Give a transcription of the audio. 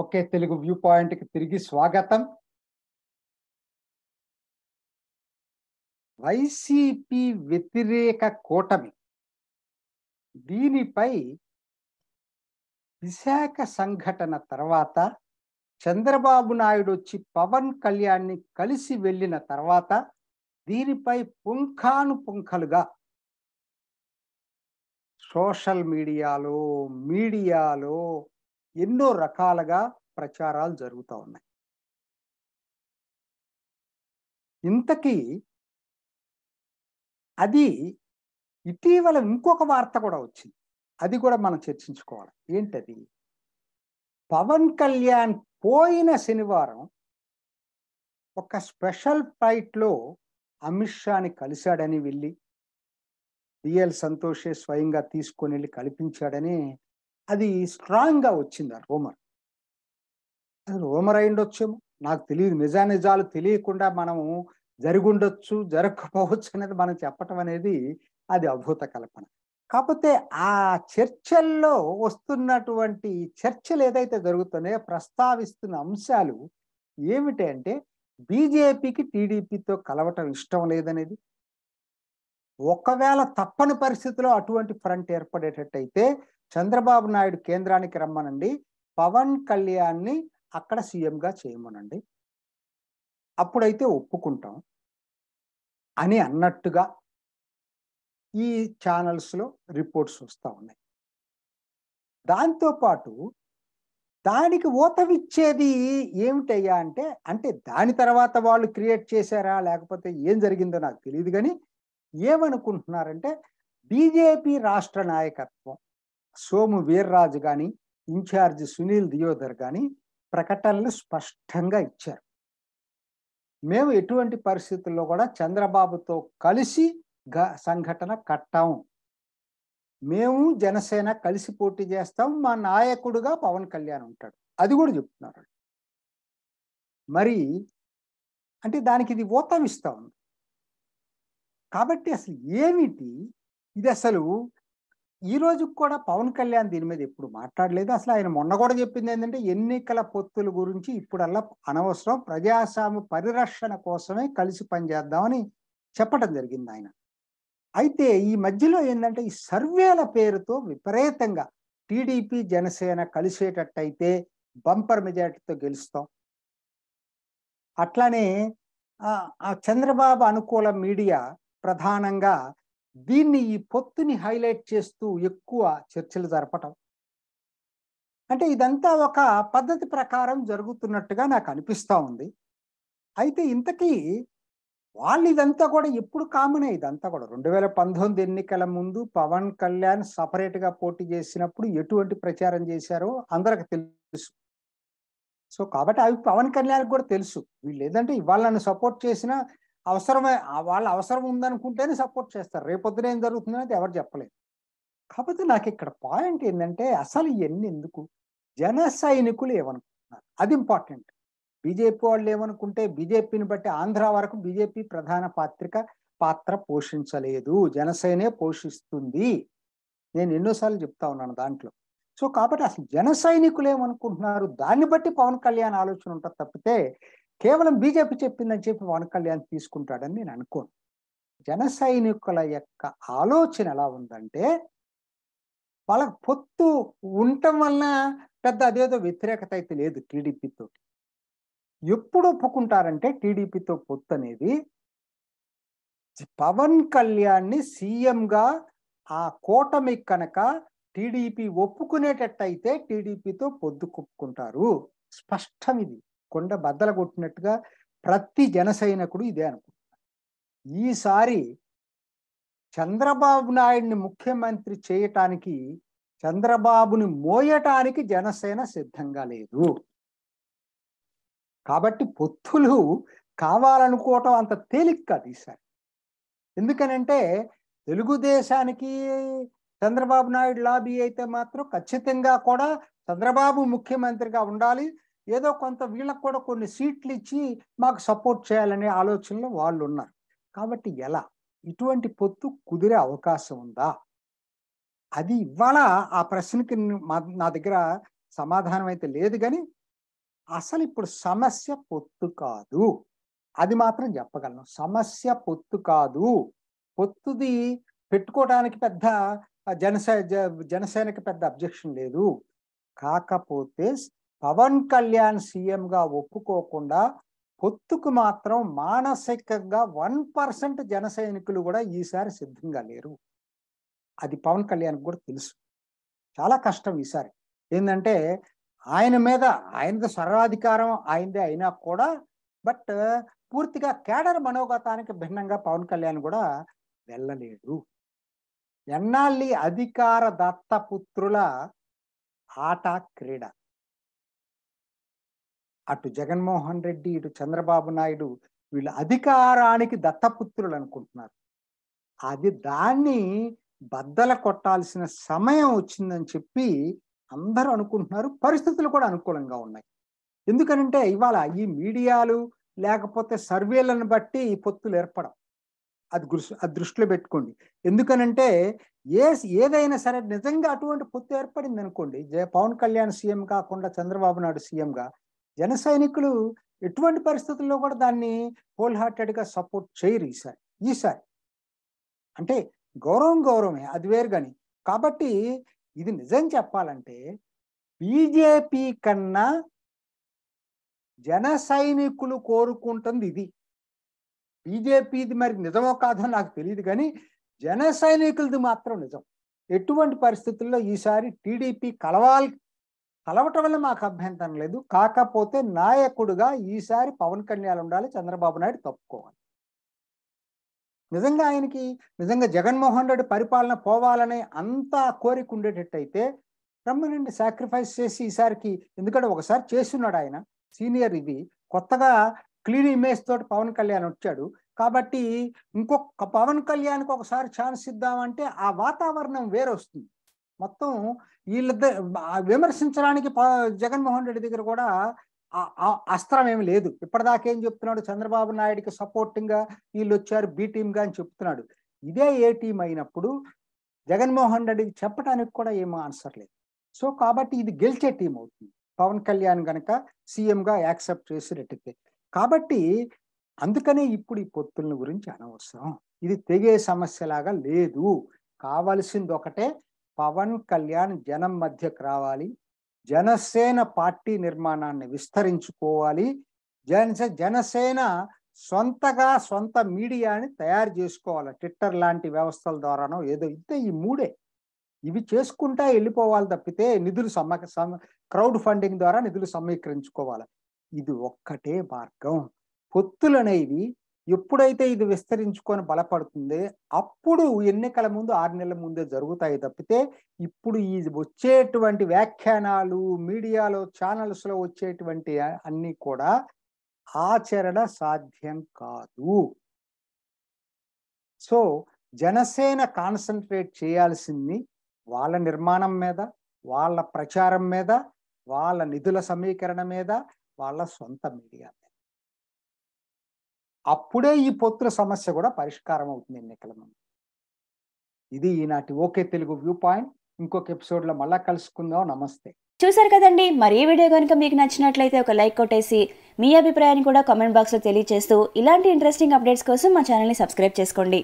okay Telugu view పాయింట్కి తిరిగి స్వాగతం వైసీపీ వ్యతిరేక కూటమి దీనిపై విశాఖ సంఘటన తర్వాత చంద్రబాబు నాయుడు వచ్చి పవన్ కళ్యాణ్ని కలిసి వెళ్ళిన తర్వాత దీనిపై పుంఖాను పుంఖలుగా సోషల్ మీడియాలో మీడియాలో ఎన్నో రకాలుగా ప్రచారాలు జరుగుతూ ఉన్నాయి ఇంతకీ అది ఇటీవల ఇంకొక వార్త కూడా వచ్చింది అది కూడా మనం చర్చించుకోవాలి ఏంటది పవన్ కళ్యాణ్ పోయిన శనివారం ఒక స్పెషల్ ఫ్లైట్లో అమిత్ షాని కలిశాడని వెళ్ళి బిఎల్ సంతోషే స్వయంగా తీసుకొని వెళ్ళి కల్పించాడని అది స్ట్రాంగ్గా వచ్చింది ఆ రోమర్ అది రోమర్ అయి ఉండొచ్చేమో నాకు తెలియదు నిజానిజాలు తెలియకుండా మనము జరిగుండొచ్చు జరగకపోవచ్చు అనేది మనం చెప్పటం అనేది అది అభూత కల్పన కాకపోతే ఆ చర్చల్లో వస్తున్నటువంటి చర్చలు ఏదైతే జరుగుతున్నాయో ప్రస్తావిస్తున్న అంశాలు ఏమిటంటే బీజేపీకి టీడీపీతో కలవటం ఇష్టం లేదనేది ఒకవేళ తప్పని పరిస్థితిలో అటువంటి ఫ్రంట్ ఏర్పడేటట్టయితే చంద్రబాబు నాయుడు కేంద్రానికి రమ్మనండి పవన్ కళ్యాణ్ని అక్కడ సీఎంగా చేయమనండి అప్పుడైతే ఒప్పుకుంటాం అని అన్నట్టుగా ఈ ఛానల్స్లో రిపోర్ట్స్ వస్తూ ఉన్నాయి దాంతోపాటు దానికి ఓతవిచ్చేది ఏమిటయ్యా అంటే అంటే దాని తర్వాత వాళ్ళు క్రియేట్ చేశారా లేకపోతే ఏం జరిగిందో నాకు తెలియదు కానీ ఏమనుకుంటున్నారంటే బీజేపీ రాష్ట్ర నాయకత్వం సోము వీర్రాజు కానీ ఇన్ఛార్జ్ సునీల్ దియోదర్ కానీ ప్రకటనలు స్పష్టంగా ఇచ్చారు మేము ఎటువంటి పరిస్థితుల్లో కూడా చంద్రబాబుతో కలిసి సంఘటన కట్టాం మేము జనసేన కలిసి పోటీ చేస్తాం మా నాయకుడుగా పవన్ కళ్యాణ్ ఉంటాడు అది కూడా చెప్తున్నారు మరి అంటే దానికి ఇది ఊతమిస్తా ఉంది కాబట్టి అసలు ఏమిటి ఇది అసలు ఈ రోజు కూడా పవన్ కళ్యాణ్ దీని మీద ఎప్పుడు మాట్లాడలేదు అసలు ఆయన మొన్న కూడా చెప్పింది ఏంటంటే ఎన్నికల పొత్తుల గురించి ఇప్పుడల్లా అనవసరం ప్రజాస్వామ్య పరిరక్షణ కోసమే కలిసి పనిచేద్దామని చెప్పడం జరిగింది ఆయన అయితే ఈ మధ్యలో ఏంటంటే ఈ సర్వేల పేరుతో విపరీతంగా టీడీపీ జనసేన కలిసేటట్టయితే బంపర్ మెజార్టీతో గెలుస్తాం అట్లానే చంద్రబాబు అనుకూల మీడియా ప్రధానంగా దీన్ని ఈ పొత్తుని హైలైట్ చేస్తూ ఎక్కువ చర్చలు జరపటం అంటే ఇదంతా ఒక పద్ధతి ప్రకారం జరుగుతున్నట్టుగా నాకు అనిపిస్తూ ఉంది అయితే ఇంతకీ వాళ్ళు ఇదంతా కూడా ఎప్పుడు కామనే ఇదంతా కూడా రెండు వేల పంతొమ్మిది ఎన్నికల ముందు పవన్ కళ్యాణ్ సపరేట్గా పోటీ చేసినప్పుడు ఎటువంటి ప్రచారం చేశారో అందరికి తెలుసు సో కాబట్టి అవి పవన్ కళ్యాణ్ కూడా తెలుసు వీళ్ళు ఏదంటే ఇవాళ నన్ను సపోర్ట్ చేసినా అవసరమే వాళ్ళ అవసరం ఉందనుకుంటేనే సపోర్ట్ చేస్తారు రేపొద్దున ఏం జరుగుతుంది అనేది ఎవరు చెప్పలేదు కాకపోతే నాకు ఇక్కడ పాయింట్ ఏంటంటే అసలు ఇవన్నీ ఎందుకు జన సైనికులు ఏమనుకుంటున్నారు అది ఇంపార్టెంట్ బీజేపీ వాళ్ళు ఏమనుకుంటే బీజేపీని బట్టి ఆంధ్ర వరకు బీజేపీ ప్రధాన పాత్రిక పాత్ర పోషించలేదు జనసేనే పోషిస్తుంది నేను ఎన్నోసార్లు చెప్తా ఉన్నాను దాంట్లో సో కాబట్టి అసలు జన సైనికులు ఏమనుకుంటున్నారు దాన్ని బట్టి పవన్ కళ్యాణ్ ఆలోచన ఉంటుంది తప్పితే కేవలం బీజేపీ చెప్పిందని చెప్పి పవన్ కళ్యాణ్ తీసుకుంటాడని నేను అనుకోను జన సైనికుల యొక్క ఆలోచన ఎలా ఉందంటే వాళ్ళకి పొత్తు ఉండటం వలన పెద్ద అదేదో వ్యతిరేకత అయితే లేదు టీడీపీతో ఎప్పుడు ఒప్పుకుంటారంటే టీడీపీతో పొత్తు అనేది పవన్ కళ్యాణ్ని సీఎంగా ఆ కూటమి కనుక టీడీపీ ఒప్పుకునేటట్టయితే టీడీపీతో పొద్దు పొద్దుకొప్పుకుంటారు స్పష్టం ఇది కొండ బద్దల కొట్టినట్టుగా ప్రతి జనసైనికుడు ఇదే అనుకుంటున్నాడు ఈసారి చంద్రబాబు నాయుడిని ముఖ్యమంత్రి చేయటానికి చంద్రబాబుని మోయటానికి జనసేన సిద్ధంగా లేదు కాబట్టి పొత్తులు కావాలనుకోవటం అంత తేలిక కాదు ఈసారి ఎందుకనంటే తెలుగుదేశానికి చంద్రబాబు నాయుడు లాబీ అయితే మాత్రం ఖచ్చితంగా కూడా చంద్రబాబు ముఖ్యమంత్రిగా ఉండాలి ఏదో కొంత వీళ్ళకు కూడా కొన్ని సీట్లు ఇచ్చి మాకు సపోర్ట్ చేయాలనే ఆలోచనలో వాళ్ళు ఉన్నారు కాబట్టి ఎలా ఇటువంటి పొత్తు కుదిరే అవకాశం ఉందా అది ఇవాళ ఆ ప్రశ్నకి నా దగ్గర సమాధానం అయితే లేదు కానీ అసలు ఇప్పుడు సమస్య పొత్తు కాదు అది మాత్రం చెప్పగలను సమస్య పొత్తు కాదు పొత్తుది పెట్టుకోవడానికి పెద్ద జనసే జనసేనకి పెద్ద అబ్జెక్షన్ లేదు కాకపోతే పవన్ కళ్యాణ్ సీఎంగా ఒప్పుకోకుండా పొత్తుకు మాత్రం మానసికంగా వన్ పర్సెంట్ జన సైనికులు కూడా ఈసారి సిద్ధంగా లేరు అది పవన్ కళ్యాణ్ కూడా తెలుసు చాలా కష్టం ఈసారి ఏంటంటే ఆయన మీద ఆయనది సర్వాధికారం ఆయనదే అయినా కూడా బట్ పూర్తిగా కేడర్ మనోగతానికి భిన్నంగా పవన్ కళ్యాణ్ కూడా వెళ్ళలేడు ఎన్నాళ్ళి అధికార దత్తపుత్రుల ఆట క్రీడ అటు జగన్మోహన్ రెడ్డి ఇటు చంద్రబాబు నాయుడు వీళ్ళు అధికారానికి దత్తపుత్రులు అనుకుంటున్నారు అది దాన్ని బద్దల కొట్టాల్సిన సమయం వచ్చిందని చెప్పి అందరూ అనుకుంటున్నారు పరిస్థితులు కూడా అనుకూలంగా ఉన్నాయి ఎందుకనంటే ఇవాళ ఈ మీడియాలు లేకపోతే సర్వేలను బట్టి ఈ పొత్తులు ఏర్పడం అది అది దృష్టిలో పెట్టుకోండి ఎందుకనంటే ఏ ఏదైనా సరే నిజంగా అటువంటి పొత్తు ఏర్పడింది అనుకోండి జయ పవన్ కళ్యాణ్ సీఎం కాకుండా చంద్రబాబు నాయుడు సీఎంగా జన సైనికులు ఎటువంటి పరిస్థితుల్లో కూడా దాన్ని హోల్ హార్టెడ్గా సపోర్ట్ చేయరు ఈసారి ఈసారి అంటే గౌరవం గౌరవమే అది వేరు కానీ కాబట్టి ఇది నిజం చెప్పాలంటే బీజేపీ కన్నా జన సైనికులు కోరుకుంటుంది ఇది బీజేపీది మరి నిజమో కాదో నాకు తెలియదు కానీ జన సైనికులది మాత్రం నిజం ఎటువంటి పరిస్థితుల్లో ఈసారి టీడీపీ కలవాలి కలవటం వల్ల మాకు అభ్యంతరం లేదు కాకపోతే నాయకుడుగా ఈసారి పవన్ కళ్యాణ్ ఉండాలి చంద్రబాబు నాయుడు తప్పుకోవాలి నిజంగా ఆయనకి నిజంగా జగన్మోహన్ రెడ్డి పరిపాలన పోవాలనే అంతా కోరిక ఉండేటట్టయితే రమ్మనండి సాక్రిఫైస్ చేసి ఈసారికి ఎందుకంటే ఒకసారి చేస్తున్నాడు ఆయన సీనియర్ ఇది కొత్తగా క్లీన్ ఇమేజ్ తోటి పవన్ కళ్యాణ్ వచ్చాడు కాబట్టి ఇంకొక పవన్ కళ్యాణ్కి ఒకసారి ఛాన్స్ ఇద్దామంటే ఆ వాతావరణం వేరొస్తుంది మొత్తం వీళ్ళద్ద విమర్శించడానికి జగన్మోహన్ రెడ్డి దగ్గర కూడా అస్త్రం ఏమి లేదు ఏం చెప్తున్నాడు చంద్రబాబు నాయుడికి సపోర్టింగ్ గా వీళ్ళు వచ్చారు బి టీమ్ గా అని చెప్తున్నాడు ఇదే ఏ టీం అయినప్పుడు జగన్మోహన్ రెడ్డికి చెప్పడానికి కూడా ఏమో ఆన్సర్ లేదు సో కాబట్టి ఇది గెలిచే టీం అవుతుంది పవన్ కళ్యాణ్ గనక సీఎంగా యాక్సెప్ట్ చేసి రెట్టితే కాబట్టి అందుకనే ఇప్పుడు ఈ పొత్తుల గురించి అనవసరం ఇది తెగే సమస్యలాగా లేదు కావలసింది ఒకటే పవన్ కళ్యాణ్ జనం మధ్యకు రావాలి జనసేన పార్టీ నిర్మాణాన్ని విస్తరించుకోవాలి జనసే జనసేన సొంతగా సొంత మీడియాని తయారు చేసుకోవాలి ట్విట్టర్ లాంటి వ్యవస్థల ద్వారానో ఏదో ఇంతే ఈ మూడే ఇవి చేసుకుంటా వెళ్ళిపోవాలి తప్పితే నిధులు సమ క్రౌడ్ ఫండింగ్ ద్వారా నిధులు సమీకరించుకోవాలి ఇది ఒక్కటే మార్గం పొత్తులనేవి ఎప్పుడైతే ఇది విస్తరించుకొని బలపడుతుంది అప్పుడు ఎన్నికల ముందు ఆరు నెలల ముందే జరుగుతాయి తప్పితే ఇప్పుడు ఈ వచ్చేటువంటి వ్యాఖ్యానాలు మీడియాలో ఛానల్స్లో వచ్చేటువంటి అన్నీ కూడా ఆచరణ సాధ్యం కాదు సో జనసేన కాన్సన్ట్రేట్ చేయాల్సింది వాళ్ళ నిర్మాణం మీద వాళ్ళ ప్రచారం మీద వాళ్ళ నిధుల సమీకరణ మీద వాళ్ళ సొంత మీడియా అప్పుడే ఈ పొత్తుల సమస్య కూడా పరిష్కారం అవుతుంది ఎన్నికల ముందు ఇది ఈనాటి ఓకే తెలుగు వ్యూ పాయింట్ ఇంకొక ఎపిసోడ్లో మళ్ళా కలుసుకుందాం నమస్తే చూసారు కదండి మరి ఈ వీడియో కనుక మీకు నచ్చినట్లయితే ఒక లైక్ కొట్టేసి మీ అభిప్రాయాన్ని కూడా కామెంట్ బాక్స్లో తెలియజేస్తూ ఇలాంటి ఇంట్రెస్టింగ్ అప్డేట్స్ కోసం మా ఛానల్ని సబ్స్క్రైబ్ చేసుకోండి